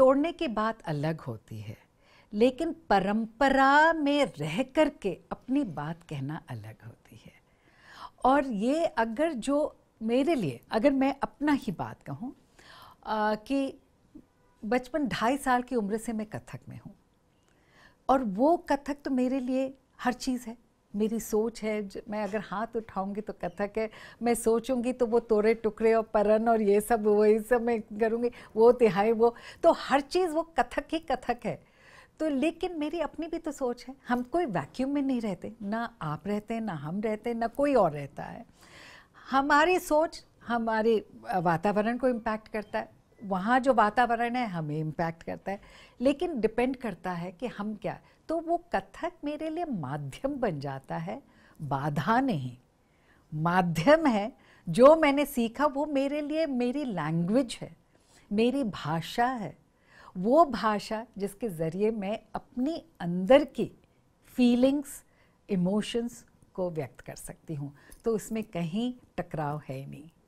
तोड़ने की बात अलग होती है लेकिन परंपरा में रह कर के अपनी बात कहना अलग होती है और ये अगर जो मेरे लिए अगर मैं अपना ही बात कहूँ कि बचपन ढाई साल की उम्र से मैं कथक में हूँ और वो कथक तो मेरे लिए हर चीज़ है मेरी सोच है मैं अगर हाथ उठाऊंगी तो कथक है मैं सोचूंगी तो वो तोड़े टुकड़े और परन और ये सब वो ये सब मैं करूँगी वो तिहाई वो तो हर चीज़ वो कथक ही कथक है तो लेकिन मेरी अपनी भी तो सोच है हम कोई वैक्यूम में नहीं रहते ना आप रहते हैं ना हम रहते हैं ना कोई और रहता है हमारी सोच हमारे वातावरण को इम्पैक्ट करता है वहाँ जो वातावरण है हमें इम्पैक्ट करता है लेकिन डिपेंड करता है कि हम क्या तो वो कथक मेरे लिए माध्यम बन जाता है बाधा नहीं माध्यम है जो मैंने सीखा वो मेरे लिए मेरी लैंग्वेज है मेरी भाषा है वो भाषा जिसके ज़रिए मैं अपनी अंदर की फीलिंग्स इमोशंस को व्यक्त कर सकती हूँ तो उसमें कहीं टकराव है नहीं